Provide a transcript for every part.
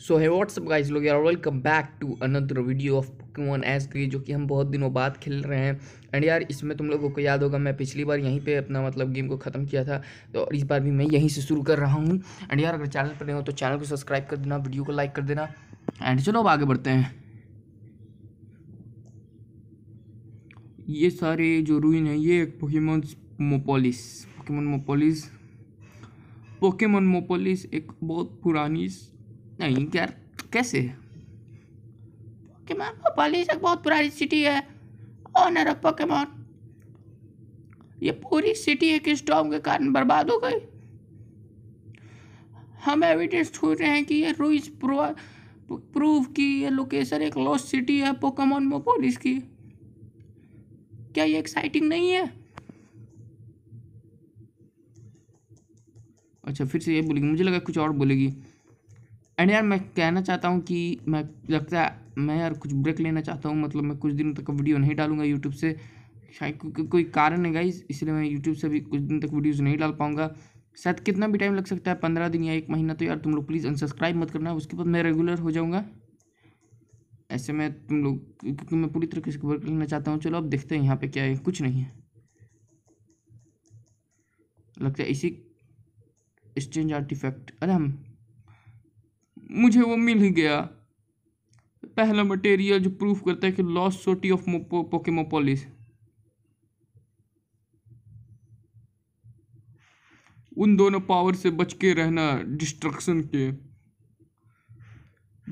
सो है WhatsApp guys लोग यार welcome back to another video of Pokemon एस की जो कि हम बहुत दिनों बाद खेल रहे हैं एंड यार इसमें तुम लोगों को याद होगा मैं पिछली बार यहीं पे अपना मतलब गेम को ख़त्म किया था तो इस बार भी मैं यहीं से शुरू कर रहा हूँ एंड यार अगर चैनल पर नहीं हो तो चैनल को सब्सक्राइब कर देना वीडियो को लाइक कर देना एंड चलो अब आगे बढ़ते हैं ये सारे जो रूइन है ये Pokemon Mopolis Pokemon Mopolis Pokemon Mopolis एक बहुत पुरानी नहीं यार कैसे पोकेमोन भोपालीज एक बहुत पुरानी सिटी है ऑनर ऑफ पोकेमोन ये पूरी सिटी एक स्टॉम के कारण बर्बाद हो गई हम एविडेंस ढूंढ रहे हैं कि ये रूइज प्रूव की ये लोकेशन एक लॉस्ट सिटी है पोकेमोन मोपोलिस की क्या ये एक्साइटिंग नहीं है अच्छा फिर से ये बोलेगी मुझे लगा कुछ और बोलेगी एंड यार मैं कहना चाहता हूँ कि मैं लगता है मैं यार कुछ ब्रेक लेना चाहता हूँ मतलब मैं कुछ दिनों तक वीडियो नहीं डालूंगा यूट्यूब से शायद को, को, कोई कारण है गाइज इसलिए मैं यूट्यूब से भी कुछ दिन तक वीडियोज़ नहीं डाल पाऊँगा शायद कितना भी टाइम लग सकता है पंद्रह दिन या एक महीना तो यार तुम लोग प्लीज़ अनसब्सक्राइब मत करना उसके बाद मैं रेगुलर हो जाऊँगा ऐसे में तुम लोग क्योंकि मैं पूरी तरीके से कवर लेना चाहता हूँ चलो अब देखते हैं यहाँ पे क्या है कुछ नहीं है लगता है इसी एक्सचेंज आर्टिफैक्ट अरे हम मुझे वो मिल ही गया पहला मटेरियल जो प्रूफ करता है कि लॉस सोटी ऑफ पोकेमोपोलिस उन दोनों पावर से बच के रहना डिस्ट्रक्शन के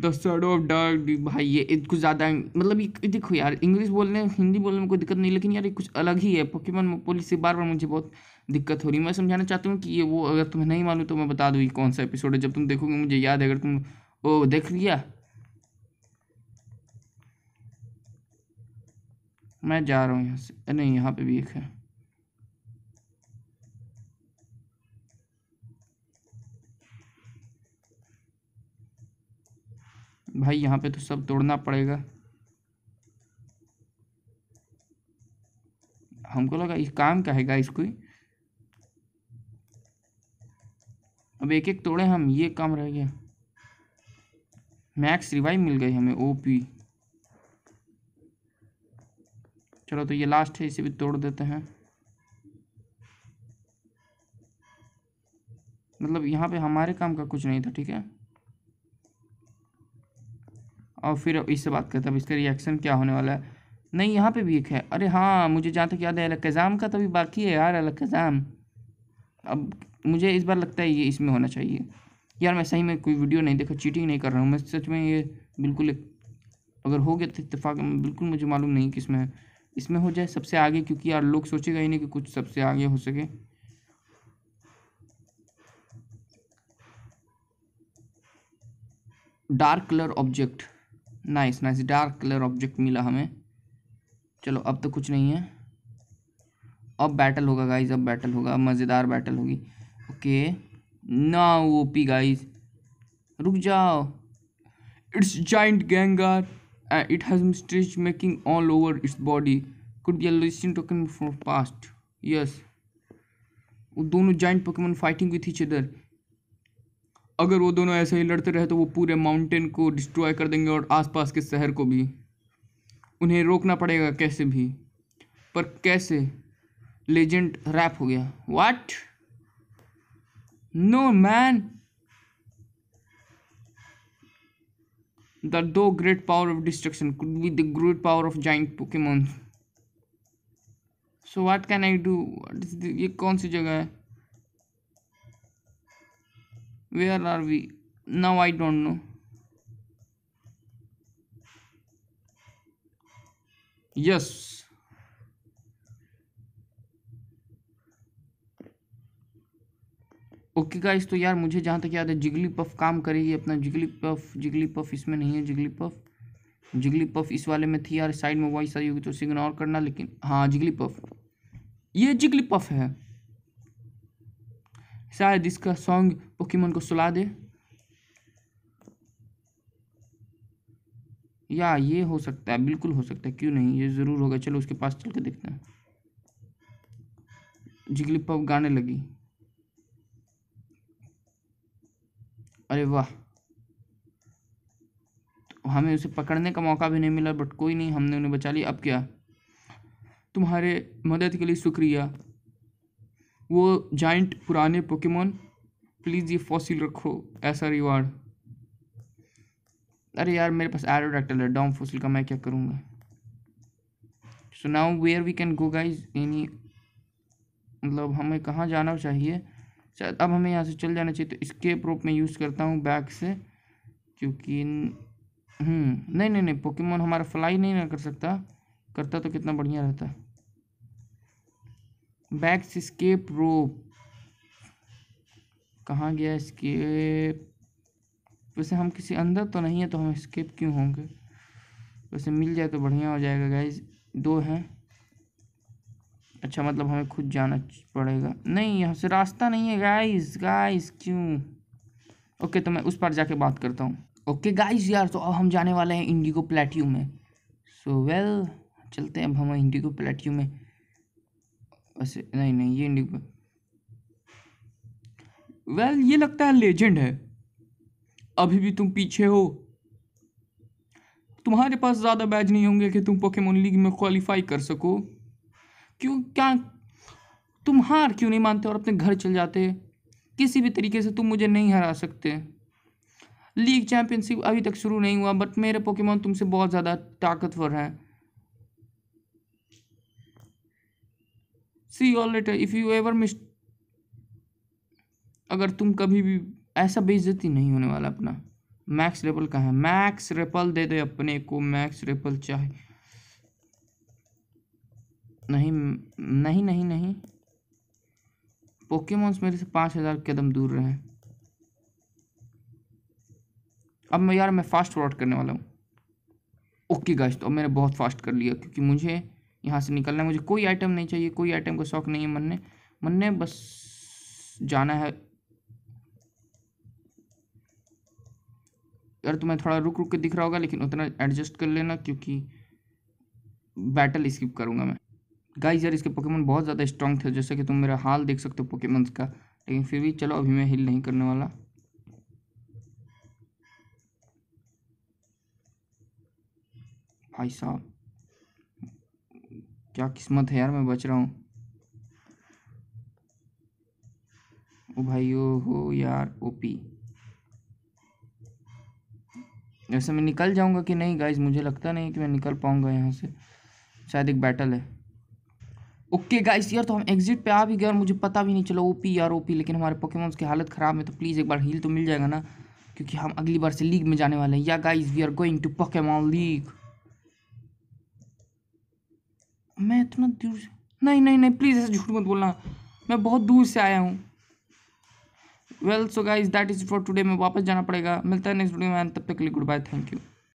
द सर्ड ऑफ डग भाई ये कुछ ज़्यादा मतलब ये देखो यार इंग्लिश बोलने हिंदी बोलने में कोई दिक्कत नहीं लेकिन यार ये कुछ अलग ही है पोकेमन पुलिस से बार बार मुझे बहुत दिक्कत हो रही है मैं समझाना चाहता हूँ कि ये वो अगर तुम्हें नहीं मालूम तो मैं बता दूँ ये कौन सा एपिसोड है जब तुम देखोगे मुझे याद है अगर तुम ओ देख लिया मैं जा रहा हूँ यहाँ से नहीं यहाँ पे भी एक है भाई यहाँ पे तो सब तोड़ना पड़ेगा हमको लगा इस काम का है गाइस कोई अब एक एक तोड़े हम ये काम रह गया मैक्स रिवाइव मिल गई हमें ओपी चलो तो ये लास्ट है इसे भी तोड़ देते हैं मतलब यहाँ पे हमारे काम का कुछ नहीं था ठीक है और फिर इससे बात करते हैं अब इसका रिएक्शन क्या होने वाला है नहीं यहाँ पे भी एक है अरे हाँ मुझे जहाँ तक याद है अलकज़ाम का तभी तो बाकी है यार अलकज़ाम अब मुझे इस बार लगता है ये इसमें होना चाहिए यार मैं सही में कोई वीडियो नहीं देखा चीटिंग नहीं कर रहा हूँ मैं सच में ये बिल्कुल अगर हो गया तो इतफाक बिल्कुल मुझे मालूम नहीं कि इसमें इसमें हो जाए सबसे आगे क्योंकि यार लोग सोचेगा ही नहीं कि कुछ सबसे आगे हो सके dark colour object nice nice dark colour object मिला हमें चलो अब तो कुछ नहीं है अब बैटल होगा गाइज अब बैटल होगा मज़ेदार बैटल होगी ओके ना वो पी गाइज रुक जाओ it's giant Gengar it has mysteries making all over its body could be a lasting token from past yes वो दोनों joint Pokemon fighting with each other अगर वो दोनों ऐसे ही लड़ते रहे तो वो पूरे माउंटेन को डिस्ट्रॉय कर देंगे और आसपास के शहर को भी उन्हें रोकना पड़ेगा कैसे भी पर कैसे लेजेंड रैप हो गया what no man the two great power of destruction could be the great power of giant Pokemon so what can I do ये कौन सी जगह है where are we now i don't know yes okay okay guys तो यार मुझे जहाँ तक याद है जिगली पफ काम करेगी अपना जिगली पफ जिगली पफ इसमें नहीं है जिगली पफ जिगली पफ इस वाले में थी यार साइड में वॉइस आई होगी तो उसे इग्नोर करना लेकिन हाँ जिगली पफ ये जिगली पफ है शायद इसका सॉन्ग पोकेमोन को सुला दे या ये हो सकता है बिल्कुल हो सकता है क्यों नहीं ये ज़रूर होगा चलो उसके पास चल के देखते हैं जिगली पब गाने लगी अरे वाह हमें उसे पकड़ने का मौका भी नहीं मिला बट कोई नहीं हमने उन्हें बचा लिया अब क्या तुम्हारे मदद के लिए शुक्रिया वो जाइंट पुराने पोकेमोन प्लीज़ ये फॉसिल रखो ऐसा रिवार्ड अरे यार मेरे पास एरोडक्टल है डॉम फॉसिल का मैं क्या करूँगा so now where we can go guys any मतलब हमें कहाँ जाना चाहिए शायद अब हमें यहाँ से चल जाना चाहिए तो इसके प्रोप में यूज़ करता हूँ बैग से क्योंकि हम्म, नहीं नहीं नहीं पोकेमोन हमारा फ्लाई नहीं ना कर सकता करता तो कितना बढ़िया रहता है बैक्स स्केप रोप कहाँ गया स्केप वैसे हम किसी अंदर तो नहीं है तो हम स्केप क्यों होंगे वैसे मिल जाए तो बढ़िया हो जाएगा गाइज दो हैं अच्छा मतलब हमें खुद जाना पड़ेगा नहीं यहाँ से रास्ता नहीं है गाइस गाइस क्यों ओके तो मैं उस पर जाके बात करता हूँ ओके गाइस यार तो अब हम जाने वाले हैं इंडिगो प्लेट्यू में सो so, वेल well, चलते हैं अब हम इंडिगो प्लेट्यू में बस नहीं नहीं ये नहीं वेल well, ये लगता है लेजेंड है अभी भी तुम पीछे हो तुम्हारे पास ज़्यादा बैज नहीं होंगे कि तुम पोकेमोन लीग में क्वालिफाई कर सको क्यों क्या तुम हार क्यों नहीं मानते और अपने घर चल जाते किसी भी तरीके से तुम मुझे नहीं हरा सकते लीग चैंपियनशिप अभी तक शुरू नहीं हुआ बट मेरे पोकेमोन तुमसे बहुत ज़्यादा ताकतवर हैं see you all later if you ever miss अगर तुम कभी भी ऐसा बेइज्जती नहीं होने वाला अपना मैक्स रेपल का है मैक्स रेपल दे दे अपने को मैक्स रेपल चाहे नहीं नहीं नहीं नहीं पोकेमोन्स मेरे से पाँच हज़ार कदम दूर रहे अब मैं यार मैं फास्ट फॉरवर्ड करने वाला हूँ ओके गाइस तो अब मैंने बहुत फास्ट कर लिया क्योंकि मुझे यहाँ से निकलना है मुझे कोई आइटम नहीं चाहिए कोई आइटम का शौक नहीं है मन ने मन ने बस जाना है यार तुम्हें थोड़ा रुक रुक के दिख रहा होगा लेकिन उतना एडजस्ट कर लेना क्योंकि बैटल स्किप करूँगा मैं गाइस यार इसके पोकेमोन बहुत ज़्यादा स्ट्रांग थे जैसे कि तुम मेरा हाल देख सकते हो पोकेमोन्स का लेकिन फिर भी चलो अभी मैं हिल नहीं करने वाला भाई साहब क्या किस्मत है यार मैं बच रहा हूँ ओ भाई ओ हो यार ओपी ऐसे मैं निकल जाऊंगा कि नहीं गाइज मुझे लगता नहीं कि मैं निकल पाऊंगा यहाँ से शायद एक बैटल है ओके गाइस यार तो हम एग्जिट पे आ भी गए और मुझे पता भी नहीं चला ओपी यार ओपी लेकिन हमारे पोकेमोन्स की हालत ख़राब है तो प्लीज़ एक बार हील तो मिल जाएगा ना क्योंकि हम अगली बार से लीग में जाने वाले हैं या guys we are going to Pokemon league मैं इतना दूर से नहीं नहीं नहीं प्लीज़ ऐसे झूठ मत बोलना मैं बहुत दूर से आया हूँ well so guys that is for today मैं वापस जाना पड़ेगा मिलता है नेक्स्ट वीडियो में तब तक के लिए गुड बाय थैंक यू